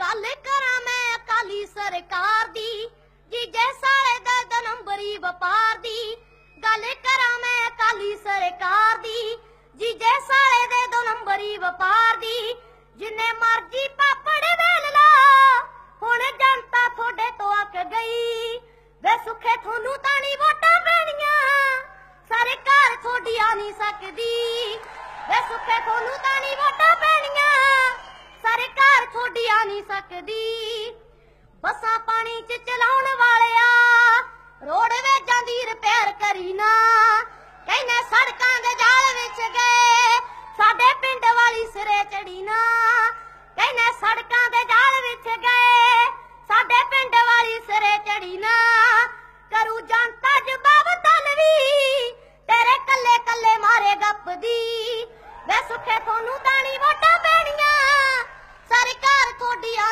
ਗੱਲ ਕਰਾਂ ਮੈਂ ਅਕਾਲੀ ਸਰਕਾਰ ਦੀ ਜੈ ਸਾਰੇ ਦਰਦ ਨੰਬਰੀ ਵਪਾਰ ਦੀ ਗੱਲ ਕਰਾਂ ਮੈਂ ਅਕਾਲੀ ਸਰਕਾਰ ਦੀ ਜੈ ਸਾਰੇ ਦੇ ਦੋ ਨੰਬਰੀ ਵਪਾਰ ਦੀ ਜਿੰਨੇ ਮਰਜੀ ਪਾਪੜ ਵੇਲ ਲਾ ਹੁਣ ਜਨਤਾ ਤੁਹਾਡੇ ਤੋਂ ਅੱਕ ਗਈ ਵੇ ਸੁਖੇ ਤੁਹਾਨੂੰ ਤਾਂ ਨਹੀਂ ਵੋਟਾਂ ਪੈਣੀਆਂ ਸਰਕਾਰ ਤੁਹਾਡੀ ਆ ਨਹੀਂ ਸਕਦੀ ਵੇ ਸੁਖੇ ਤੁਹਾਨੂੰ ਤਾਂ ਨਹੀਂ ਵੋਟਾਂ ਪੈਣੀਆਂ ਸਾਰੇ ਗੋਡੀਆਂ ਨਹੀਂ ਸਕਦੀ ਬਸਾ ਪਾਣੀ ਚ ਚਲਾਉਣ ਵਾਲਿਆ ਰੋੜ ਵੇਚਾਂ ਦੀ ਰਿਪੇਅਰ ਕਰੀ ਨਾ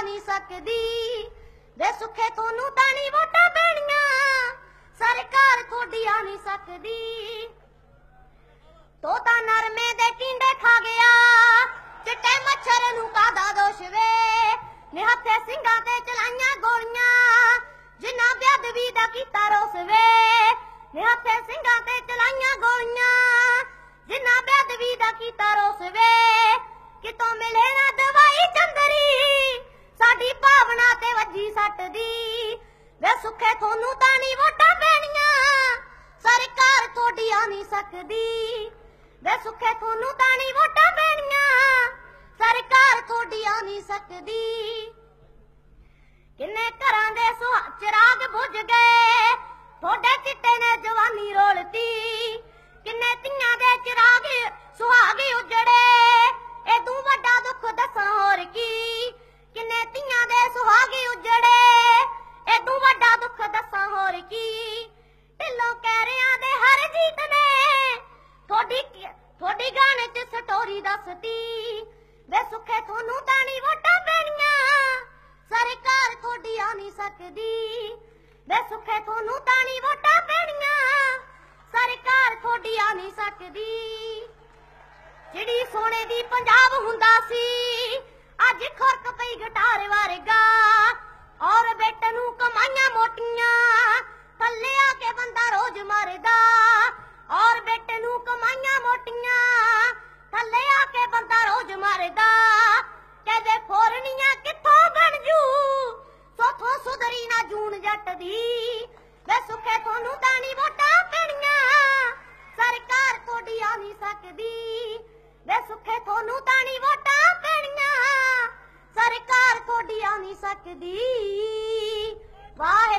ਨਹੀਂ ਸਕਦੀ ਵੇ ਸੁੱਖੇ ਤੁਹਾਨੂੰ ਤਾਂ ਨਹੀਂ ਵੋਟਾਂ ਪੈਣੀਆਂ ਸਰਕਾਰ ਕੋਡੀਆਂ ਨਹੀਂ ਸਕਦੀ ਤੋਤਾ ਨਰਮੇ ਦੇ ਟਿੰਡੇ ਖਾ ਗਿਆ ਚਿੱਟੇ ਮੱਛਰ ਨੂੰ ਕਾਦਾ ਦੋਸ਼ ਵੇ ਨੇ ਹੱਥੇ ਸਿੰਘਾਂ ਤੇ ਚਲਾਈਆਂ ਗੋਲੀਆਂ ਜਿਨ੍ਹਾਂ ਬਿਆਦਵੀ ਦਾ ਕੀਤਾ ਰੋਸ ਵੇ ਨੇ ਹੱਥੇ ਸਿੰਘਾਂ ਤੇ ਵੇ ਤੁਹਾਨੂੰ ਤਾਂ ਨਹੀਂ ਵੋਟਾਂ ਪੈਣੀਆਂ ਸਰਕਾਰ ਤੁਹਾਡੀ ਆ ਨਹੀਂ ਸਕਦੀ ਵੇ ਸੁੱਖੇ ਤੁਹਾਨੂੰ ਤਾਂ ਨਹੀਂ ਵੋਟਾਂ ਪੈਣੀਆਂ ਸਰਕਾਰ ਤੁਹਾਡੀ ਆ ਨਹੀਂ ਸਕਦੀ ਕਿੰਨੇ ਘਰਾਂ ਦੇ ਸੁਹਾਗ ਚਿਰਾਗ ਬੁੱਝ ਗਏ ਤੁਹਾਡੇ ਚਿੱਟੇ ਨੇ ਜਵਾਨੀ ਰੋਲਤੀ ਤੁਹਾਡੀ ਗਾਣੇ 'ਚ ਸਟੋਰੀ ਦੱਸਦੀ ਵੇ ਸੁੱਖੇ ਤੁਹਾਨੂੰ ਤਾਂ ਨਹੀਂ ਵੋਟਾਂ ਪੈਣੀਆਂ ਸਰਕਾਰ ਤੁਹਾਡੀ ਆ ਨਹੀਂ ਸਕਦੀ ਵੇ ਸੁੱਖੇ ਤੁਹਾਨੂੰ ਤਾਂ ਨਹੀਂ ਵੋਟਾਂ ਪੈਣੀਆਂ ਸਰਕਾਰ ਤੁਹਾਡੀ ਆ ਨਹੀਂ ਸਕਦੀ ਜਿਹੜੀ ਸੋਨੇ ਦੀ ਪੰਜਾਬ ਹੁੰਦਾ ਸੀ ਅੱਜ ਖੁਰਕ ਪਈ ਗਟਾਰ ਵਰਗਾ ਔਰ ਬੇਟ ਨੂੰ ਕਮਾਈਆਂ ਮੋਟੀਆਂ